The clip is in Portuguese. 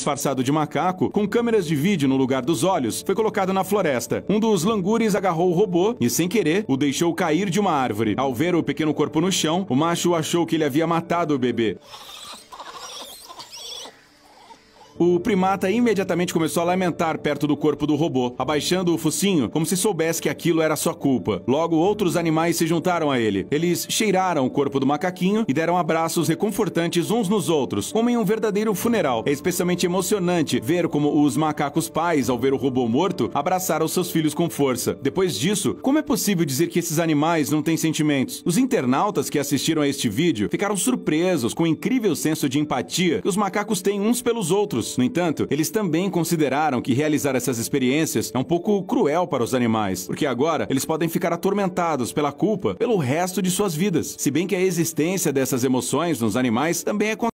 disfarçado de macaco, com câmeras de vídeo no lugar dos olhos, foi colocado na floresta. Um dos langures agarrou o robô e, sem querer, o deixou cair de uma árvore. Ao ver o pequeno corpo no chão, o macho achou que ele havia matado o bebê. O primata imediatamente começou a lamentar perto do corpo do robô, abaixando o focinho como se soubesse que aquilo era sua culpa. Logo, outros animais se juntaram a ele. Eles cheiraram o corpo do macaquinho e deram abraços reconfortantes uns nos outros, como em é um verdadeiro funeral. É especialmente emocionante ver como os macacos pais, ao ver o robô morto, abraçaram seus filhos com força. Depois disso, como é possível dizer que esses animais não têm sentimentos? Os internautas que assistiram a este vídeo ficaram surpresos com o incrível senso de empatia que os macacos têm uns pelos outros outros, no entanto, eles também consideraram que realizar essas experiências é um pouco cruel para os animais, porque agora eles podem ficar atormentados pela culpa pelo resto de suas vidas. Se bem que a existência dessas emoções nos animais também é